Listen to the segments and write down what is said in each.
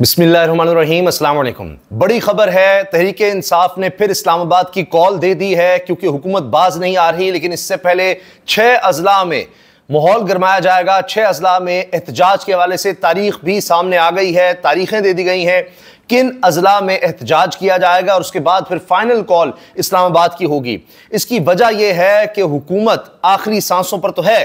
बसमीम अल्लाम बड़ी खबर है तहरीक इंसाफ ने फिर इस्लामाबाद की कॉल दे दी है क्योंकि हुकूमत बाज नहीं आ रही लेकिन इससे पहले छः अजला में माहौल गरमाया जाएगा छः अजला में एहतजाज के हवाले से तारीख भी सामने आ गई है तारीखें दे दी गई हैं किन अजला में एहतजाज किया जाएगा और उसके बाद फिर फाइनल कॉल इस्लामाबाद की होगी इसकी वजह यह है कि हुकूमत आखिरी सांसों पर तो है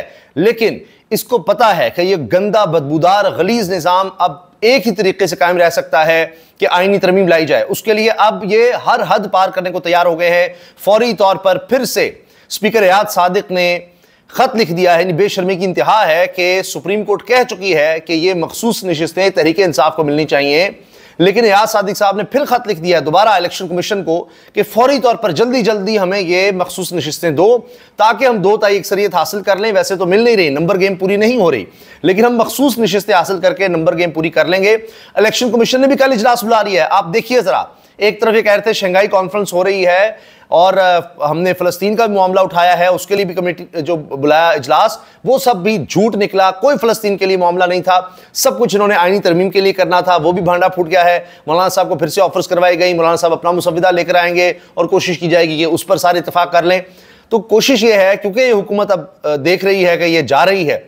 लेकिन इसको पता है कि यह गंदा बदबूदार गलीज निज़ाम अब एक ही तरीके से कायम रह सकता है कि आइनी तरमीम लाई जाए उसके लिए अब ये हर हद पार करने को तैयार हो गए हैं फौरी तौर पर फिर से स्पीकर याद सादिक ने खत लिख दिया है बेशर्मी की इंतहा है कि सुप्रीम कोर्ट कह चुकी है कि ये मखसूस नशस्तें तहरीक इंसाफ को मिलनी चाहिए लेकिन एयाज सादिक साहब ने फिर खत लिख दिया है दोबारा इलेक्शन कमीशन को कि फौरी तौर पर जल्दी जल्दी हमें ये मखसूस नशस्तें दो ताकि हम दो तई अक्सरियत हासिल कर लें वैसे तो मिल नहीं रही नंबर गेम पूरी नहीं हो रही लेकिन हम मखसूस नशस्तें हासिल करके नंबर गेम पूरी कर लेंगे इलेक्शन कमीशन ने भी कल इजलास बुला रही है आप देखिए ज़रा एक तरफ ये कह रहे थे शंघाई कॉन्फ्रेंस हो रही है और हमने फ़लस्तीन का भी मामला उठाया है उसके लिए भी कमेटी जो बुलाया इजलास वो सब भी झूठ निकला कोई फ़लस्तीन के लिए मामला नहीं था सब कुछ इन्होंने आईनी तरमीम के लिए करना था वो भी भांडा फूट गया है मौलाना साहब को फिर से ऑफर्स करवाई गई मौलाना साहब अपना मुसविदा लेकर आएंगे और कोशिश की जाएगी कि उस पर सारे इतफाक़ कर लें तो कोशिश ये है क्योंकि ये हुकूमत अब देख रही है कि ये जा रही है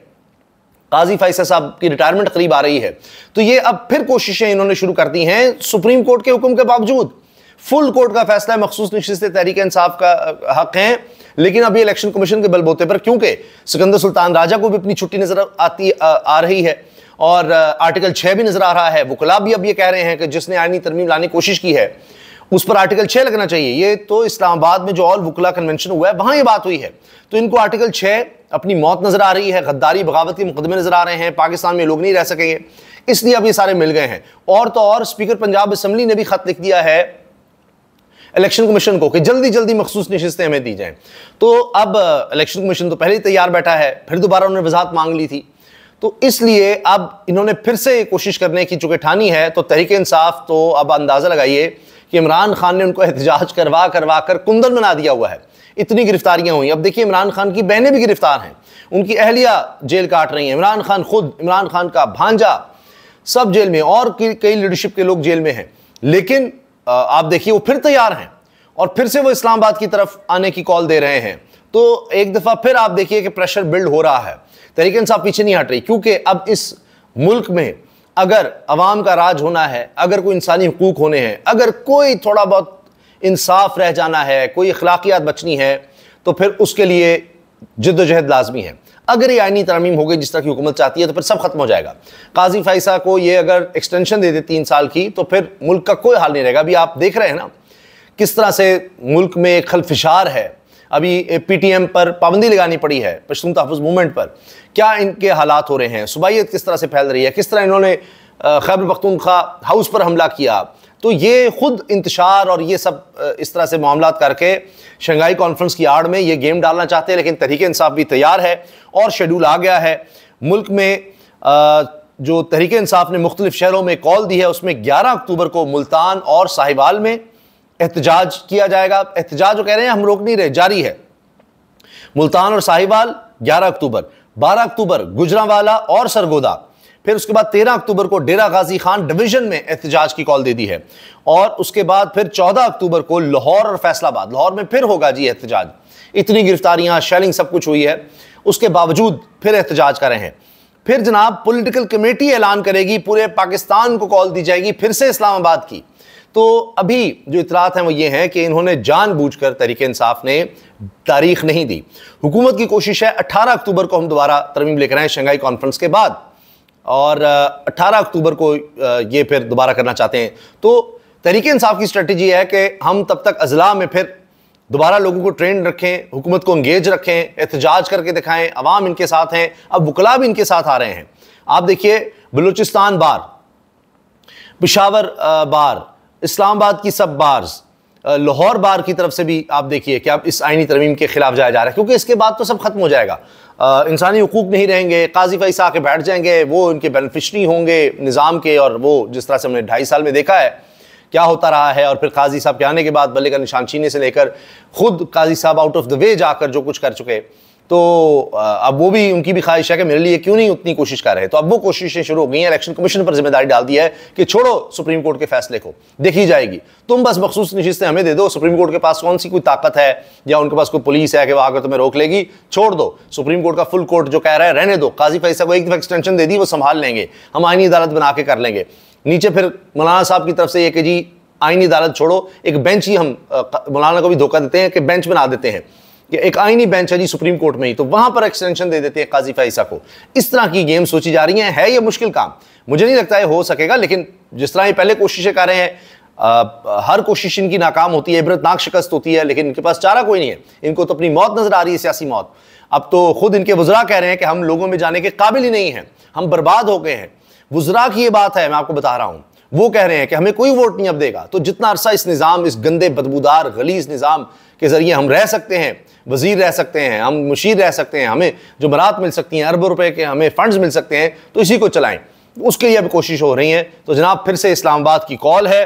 काजी फैसल साहब की रिटायरमेंट करीब आ रही है तो ये अब फिर कोशिशें इन्होंने शुरू कर दी हैं सुप्रीम कोर्ट के हुक्म के बावजूद फुल कोर्ट का फैसला मखसूस नशस्त तहरीक इंसाफ का हक है लेकिन अभी इलेक्शन कमीशन के बलबोते पर क्योंकि सिकंदर सुल्तान राजा को भी अपनी छुट्टी नजर आती आ, रही है और आर्टिकल छः भी नजर आ रहा है वकला भी अब ये कह रहे हैं कि जिसने आयनी तरमीम लाने की कोशिश की है उस पर आर्टिकल छः लगना चाहिए ये तो इस्लामाबाद में जो ऑल वकला कन्वेंशन हुआ है वहाँ ये बात हुई है तो इनको आर्टिकल छः अपनी मौत नज़र आ रही है गद्दारी बगावत के मुकदमे नज़र आ रहे हैं पाकिस्तान में लोग नहीं रह सकेंगे इसलिए अब ये सारे मिल गए हैं और तो और स्पीकर पंजाब असम्बली ने भी खत लिख दिया है इलेक्शन कमीशन को कि जल्दी जल्दी मखसूस नशस्तें हमें दी जाएं तो अब इलेक्शन कमीशन तो पहले ही तैयार बैठा है फिर दोबारा उन्होंने वजात मांग ली थी तो इसलिए अब इन्होंने फिर से कोशिश करने की चूंकि ठानी है तो तहरीक इंसाफ तो अब अंदाज़ा लगाइए कि इमरान खान ने उनको एहतजाज करवा करवा कर कुंदन बना दिया हुआ है इतनी गिरफ्तारियां हुई अब देखिए इमरान खान की बहनें भी गिरफ्तार हैं उनकी अहलिया जेल काट रही हैं इमरान खान खुद इमरान खान का भांजा सब जेल में और कई लीडरशिप के लोग जेल में हैं लेकिन आप देखिए वो फिर तैयार हैं और फिर से वो इस्लामाबाद की तरफ आने की कॉल दे रहे हैं तो एक दफ़ा फिर आप देखिए कि प्रेशर बिल्ड हो रहा है तरीके इंसाफ पीछे नहीं हट रही क्योंकि अब इस मुल्क में अगर अवाम का राज होना है अगर कोई इंसानी हकूक होने हैं अगर कोई थोड़ा बहुत इंसाफ रह जाना है कोई अखलाकियात बचनी है तो फिर उसके लिए जद्दोजहद लाजमी है अगर ये आइनी तरमीम हो गई जिस तरह की हुकूमत चाहती है तो फिर सब खत्म हो जाएगा काजी फैसा को ये अगर एक्सटेंशन दे दे तीन साल की तो फिर मुल्क का कोई हाल नहीं रहेगा अभी आप देख रहे हैं ना किस तरह से मुल्क में खलफिशार है अभी पी टी एम पर पाबंदी लगानी पड़ी है पश्तून तहफ़ मूवमेंट पर क्या इनके हालात हो रहे हैं सूबाइत किस तरह से फैल रही है किस तरह इन्होंने खैबर पख्तूनख्वा हाउस पर हमला किया तो ये खुद इंतशार और ये सब इस तरह से मामला करके शंघाई कॉन्फ्रेंस की आड़ में ये गेम डालना चाहते हैं लेकिन तहरीक इंसाफ भी तैयार है और शेड्यूल आ गया है मुल्क में जो तहरीक इंसाफ ने मुख्तलिफ शहरों में कॉल दी है उसमें ग्यारह अक्टूबर को मुल्तान और साहिबाल में एहतजाज किया जाएगा एहतजाज कह रहे हैं हम रोक नहीं रहे जारी है मुल्तान और साहिबाल ग्यारह अक्टूबर बारह अक्टूबर गुजरावाला और सरगोदा फिर उसके बाद तेरह अक्टूबर को डेरा गाजी खान डिवीजन में एहतजाज की कॉल दे दी है और उसके बाद फिर चौदह अक्टूबर को लाहौर और फैसलाबाद लाहौर में फिर होगा जी एहतजाज इतनी गिरफ्तारियां शेलिंग सब कुछ हुई है उसके बावजूद फिर एहतजाज कर रहे हैं फिर जनाब पोलिटिकल कमेटी ऐलान करेगी पूरे पाकिस्तान को कॉल दी जाएगी फिर से इस्लामाबाद की तो अभी जो इतलात हैं वो ये हैं कि इन्होंने जानबूझकर तरीके इंसाफ ने तारीख नहीं दी हुकूमत की कोशिश है 18 अक्टूबर को हम दोबारा तरमीम लेकर आए शंघाई कॉन्फ्रेंस के बाद और 18 अक्टूबर को ये फिर दोबारा करना चाहते हैं तो तहरीक इंसाफ की स्ट्रेटजी है कि हम तब तक अजला में फिर दोबारा लोगों को ट्रेंड रखें हुकूमत को इंगेज रखें एहतजाज करके दिखाएं अवाम इनके साथ हैं अब वकला भी इनके साथ आ रहे हैं आप देखिए बलूचिस्तान बार पिशावर बार इस्लामाबाद की सब बार्स लाहौर बार की तरफ से भी आप देखिए कि आप इस आइनी तरमीम के खिलाफ जाया जा रहा है क्योंकि इसके बाद तो सब खत्म हो जाएगा इंसानी हकूक़ नहीं रहेंगे काजी फैस आके बैठ जाएंगे वो उनके बेनिफिशरी होंगे निज़ाम के और वो जिस तरह से हमने ढाई साल में देखा है क्या होता रहा है और फिर काजी साहब के आने के बाद बल्ले का निशान छीने से लेकर खुद काजी साहब आउट ऑफ द वे जाकर जो कुछ कर चुके तो अब वो भी उनकी भी ख्वाहिश है कि मेरे लिए क्यों नहीं उतनी कोशिश कर रहे तो अब वो कोशिशें शुरू हो गई हैं इलेक्शन कमीशन पर जिम्मेदारी डाल दी है कि छोड़ो सुप्रीम कोर्ट के फैसले को देखी जाएगी तुम बस मखसूस नशिस्तें हमें दे दो सुप्रीम कोर्ट के पास कौन सी कोई ताकत है या उनके पास कोई पुलिस है कि वह आकर तुम्हें रोक लेगी छोड़ दो सुप्रीम कोर्ट का फुल कोर्ट जो कह रहा है रहने दो काजी फैज को एक दफा एक्सटेंशन दे दी वो संभाल लेंगे हम आईनी अदालत बना के कर लेंगे नीचे फिर मौलाना साहब की तरफ से ये कि जी आईनी अदालत छोड़ो एक बेंच ही हम मौलाना को भी धोखा देते हैं कि बेंच बना देते हैं कि एक आईनी बेंच है जी सुप्रीम कोर्ट में ही तो वहां पर एक्सटेंशन दे देते हैं काजी फैसा को इस तरह की गेम सोची जा रही है, है यह मुश्किल काम मुझे नहीं लगता है हो सकेगा लेकिन जिस तरह ये पहले कोशिशें कर रहे हैं आ, हर कोशिश इनकी नाकाम होती है इबरतनाक शिकस्त होती है लेकिन इनके पास चारा कोई नहीं है इनको तो अपनी मौत नजर आ रही है सियासी मौत अब तो खुद इनके वजरा कह रहे हैं कि हम लोगों में जाने के काबिल ही नहीं है हम बर्बाद हो गए हैं वजरा की ये बात है मैं आपको बता रहा हूं वो कह रहे हैं कि हमें कोई वोट नहीं अब देगा तो जितना अरसा इस निज़ाम इस गंदे बदबूदार गलीज निज़ाम के ज़रिए हम रह सकते हैं वजीर रह सकते हैं हम मुशीर रह सकते हैं हमें जो बरात मिल सकती हैं अरबों रुपए के हमें फ़ंड्स मिल सकते हैं तो इसी को चलाएं उसके लिए अभी कोशिश हो रही है तो जनाब फिर से इस्लामाबाद की कॉल है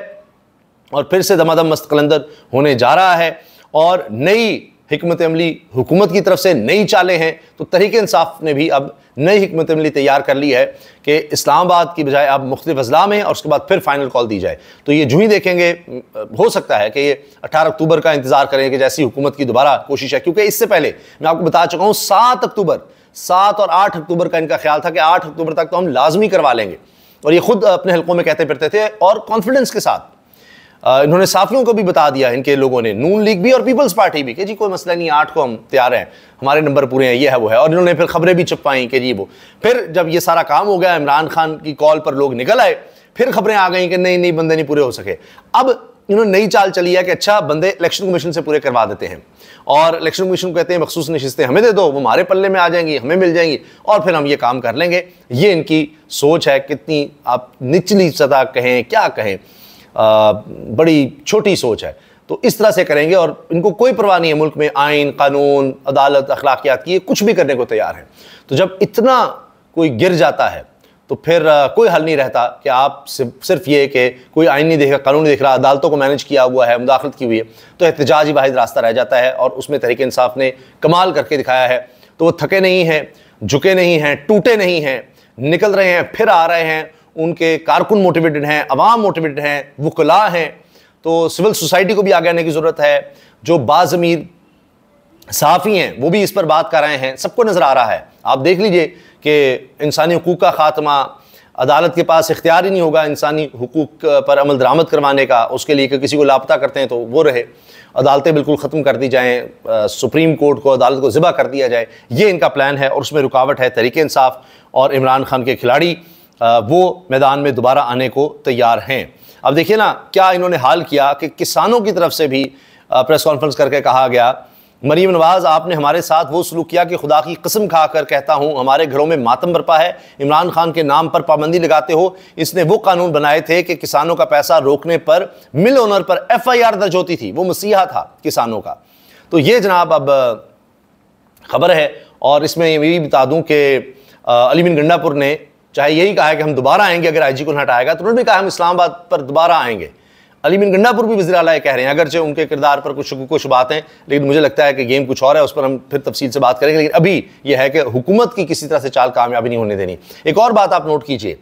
और फिर से दमादम मस्त कलंदर होने जा रहा है और नई हमत अमली हुकूमत की तरफ से नई चालें हैं तो तहरीक इंसाफ ने भी अब नई हमत अमली तैयार कर ली है कि इस्लामाबाद की बजाय अब मुख्तलिफ अजला में और उसके बाद फिर फाइनल कॉल दी जाए तो ये जूँ ही देखेंगे हो सकता है कि ये अट्ठारह अक्टूबर का इंतज़ार करें कि जैसी हुकूमत की दोबारा कोशिश है क्योंकि इससे पहले मैं आपको बता चुका हूँ सात अक्टूबर सात और आठ अक्टूबर का इनका ख्याल था कि आठ अक्टूबर तक तो हम लाजमी करवा लेंगे और ये खुद अपने हलकों में कहते फिरते थे और कॉन्फिडेंस के साथ इन्होंने साफियों को भी बता दिया इनके लोगों ने नून लीग भी और पीपल्स पार्टी भी कि जी कोई मसला नहीं आठ को हम तैयार हैं हमारे नंबर पूरे हैं ये है वो है और इन्होंने फिर खबरें भी छुपाई कि जी वो फिर जब ये सारा काम हो गया इमरान खान की कॉल पर लोग निकल आए फिर खबरें आ गई कि नहीं नहीं बंदे नहीं पूरे हो सके अब इन्होंने नई चाल चली है कि अच्छा बंदे इलेक्शन कमीशन से पूरे करवा देते हैं और इलेक्शन कमीशन कहते हैं मखसूस नशस्तें हमें दे दो वो हमारे पल्ले में आ जाएंगी हमें मिल जाएंगी और फिर हम ये काम कर लेंगे ये इनकी सोच है कितनी आप निचली सतह कहें क्या कहें बड़ी छोटी सोच है तो इस तरह से करेंगे और इनको कोई परवाह नहीं है मुल्क में आइन कानून अदालत अखलाकियात की कुछ भी करने को तैयार है तो जब इतना कोई गिर जाता है तो फिर कोई हल नहीं रहता कि आप सिर्फ ये कि कोई आइन नहीं रहा कानून नहीं देख रहा अदालतों को मैनेज किया हुआ है मुदाखलत की हुई है तो एहतजाज ही वाहिद रास्ता रह जाता है और उसमें तहरीक इंसाफ ने कमाल करके दिखाया है तो वो थके नहीं हैं झुके नहीं हैं टूटे नहीं हैं निकल रहे हैं फिर आ रहे हैं उनके कारकुन मोटिवेटेड हैं अवाम मोटिवेटेड हैं वकला हैं तो सिविल सोसाइटी को भी आगे आने की ज़रूरत है जो बाज़मीर साफ़ी हैं वो भी इस पर बात कर रहे हैं सबको नज़र आ रहा है आप देख लीजिए कि इंसानी हकूक़ का ख़ात्मा अदालत के पास इख्तियार ही नहीं होगा इंसानी हकूक़ पर अमल दरामद करवाने का उसके लिए कि किसी को लापता करते हैं तो वो रहे अदालतें बिल्कुल ख़त्म कर दी जाएँ सुप्रीम कोर्ट को अदालत को ज़िबा कर दिया जाए ये इनका प्लान है और उसमें रुकावट है तरीक़ानसाफ़ और इमरान खान के खिलाड़ी वो मैदान में दोबारा आने को तैयार हैं अब देखिए ना क्या इन्होंने हाल किया कि किसानों की तरफ से भी प्रेस कॉन्फ्रेंस करके कहा गया मरीम नवाज आपने हमारे साथ वो सलूक किया कि खुदा की कसम खा कर कहता हूँ हमारे घरों में मातम बरपा है इमरान खान के नाम पर पाबंदी लगाते हो इसने वो कानून बनाए थे कि किसानों का पैसा रोकने पर मिल ओनर पर एफ आई आर दर्ज होती थी वो मसीहा था किसानों का तो ये जनाब अब खबर है और इसमें ये भी बता दूँ कि अली बिन गंडापुर ने चाहे यही कहा है कि हम दोबारा आएंगे अगर आईजी को हटाएगा तो उन्होंने भी कहा हम इस्लामाबाद पर दोबारा आएंगे अली बिन गंडापुर भी वजी अला कह रहे हैं अगरचे उनके किरदार पर कुछ कुछ बातें लेकिन मुझे लगता है कि गेम कुछ और है उस पर हम फिर तफसील से बात करेंगे लेकिन अभी यह है कि हुकूमत की किसी तरह से चाल कामयाबी नहीं होने देनी एक और बात आप नोट कीजिए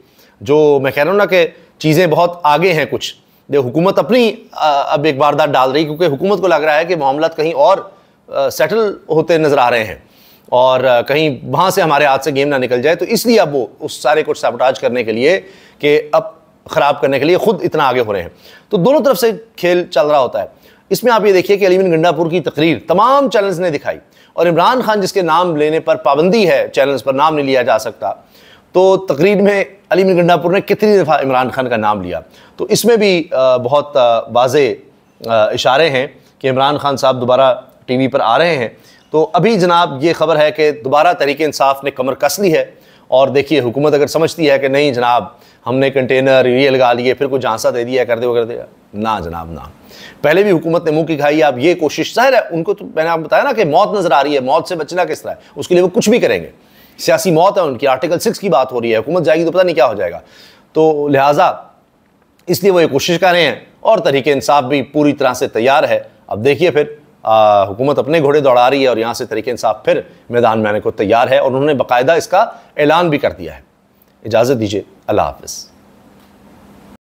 जो मैं कह रहा हूँ ना कि चीज़ें बहुत आगे हैं कुछ जो हुकूमत अपनी अब एक वारदात डाल रही क्योंकि हुकूमत को लग रहा है कि मामला कहीं और सेटल होते नज़र आ रहे हैं और कहीं वहाँ से हमारे हाथ से गेम ना निकल जाए तो इसलिए अब वो उस सारे को साबोटाज करने के लिए कि अब ख़राब करने के लिए खुद इतना आगे हो रहे हैं तो दोनों तरफ से खेल चल रहा होता है इसमें आप ये देखिए कि अलीमिन गंडापुर की तकरीर तमाम चैनल्स ने दिखाई और इमरान खान जिसके नाम लेने पर पाबंदी है चैनल्स पर नाम नहीं लिया जा सकता तो तकरीर में अलीमिन गंडापुर ने कितनी दफ़ा इमरान खान का नाम लिया तो इसमें भी बहुत वाज इशारे हैं कि इमरान खान साहब दोबारा टी पर आ रहे हैं तो अभी जनाब ये खबर है कि दोबारा तरीके इंसाफ ने कमर कस ली है और देखिए हुकूमत अगर समझती है कि नहीं जनाब हमने कंटेनर ये लगा लिए फिर कुछ झांसा दे दिया कर दे कर दिया ना जनाब ना पहले भी हुकूमत ने मुंह की खाई आप ये कोशिश जाहिर है उनको तो मैंने आप बताया ना कि मौत नज़र आ रही है मौत से बचना किस तरह है उसके लिए वो कुछ भी करेंगे सियासी मौत है उनकी आर्टिकल सिक्स की बात हो रही है हुकूमत जाएगी तो पता नहीं क्या हो जाएगा तो लिहाजा इसलिए वो ये कोशिश कर रहे हैं और तरीके इंसाफ भी पूरी तरह से तैयार है अब देखिए फिर हुकूमत अपने घोड़े दौड़ा रही है और यहाँ से तरीके इंसाफ फिर मैदान में आने को तैयार है और उन्होंने बाकायदा इसका ऐलान भी कर दिया है इजाज़त दीजिए अल्लाह हाफिज़